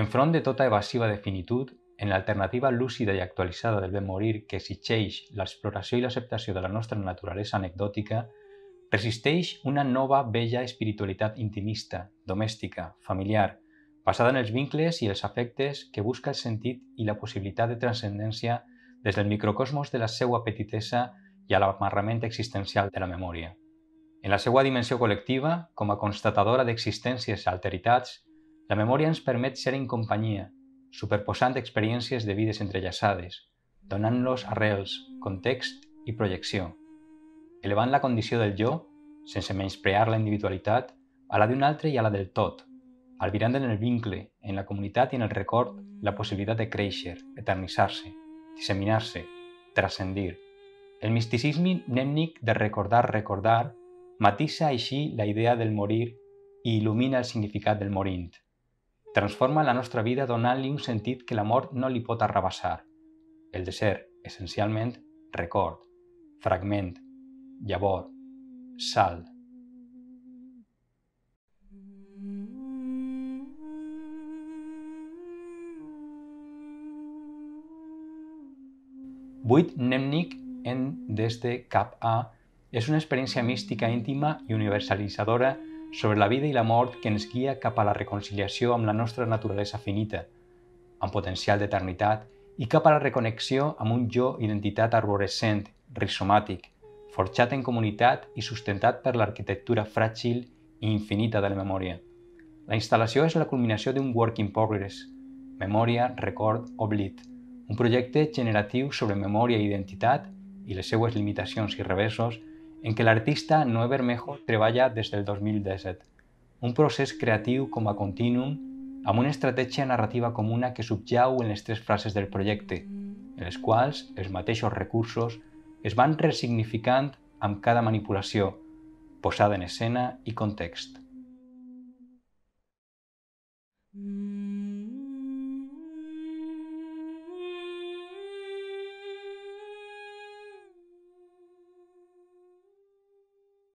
Enfront de tota evasiva de finitud, en l'alternativa lúcida i actualitzada del ben morir que exigeix l'exploració i l'acceptació de la nostra naturalesa anecdòtica, resisteix una nova vella espiritualitat intimista, domèstica, familiar, basada en els vincles i els afectes que busca el sentit i la possibilitat de transcendència des del microcosmos de la seva petitesa i a l'amarrament existencial de la memòria. En la seva dimensió col·lectiva, com a constatadora d'existències i alteritats, la memòria ens permet ser en companyia, superposant experiències de vides entrellaçades, donant-los arrels, context i projecció, elevant la condició del jo, sense menysprear la individualitat, a la d'un altre i a la del tot, albirant en el vincle, en la comunitat i en el record la possibilitat de créixer, eternitzar-se, disseminar-se, transcendir. El misticisme nèmnic de recordar-recordar matisa així la idea del morir i il·lumina el significat del morint transforma la nostra vida donant-li un sentit que la mort no li pot arrabassar. El de ser, essencialment, record, fragment, llavor, sal. Vuit Nemnik en de Cap A és una experiència mística íntima i universalitzadora sobre la vida i la mort que ens guia cap a la reconciliació amb la nostra naturalesa finita, amb potencial d'eternitat, i cap a la reconexió amb un jo identitat arborescent, rizomàtic, forjat en comunitat i sustentat per l'arquitectura fràgil i infinita de la memòria. La instal·lació és la culminació d'un work in progress, Memòria, Record, Oblit, un projecte generatiu sobre memòria i identitat i les seues limitacions i reversos en què l'artista Noé Bermejo treballa des del 2017. Un procés creatiu com a contínuum amb una estratègia narrativa comuna que subjau en les tres frases del projecte, en les quals els mateixos recursos es van resignificant amb cada manipulació, posada en escena i context. Mm.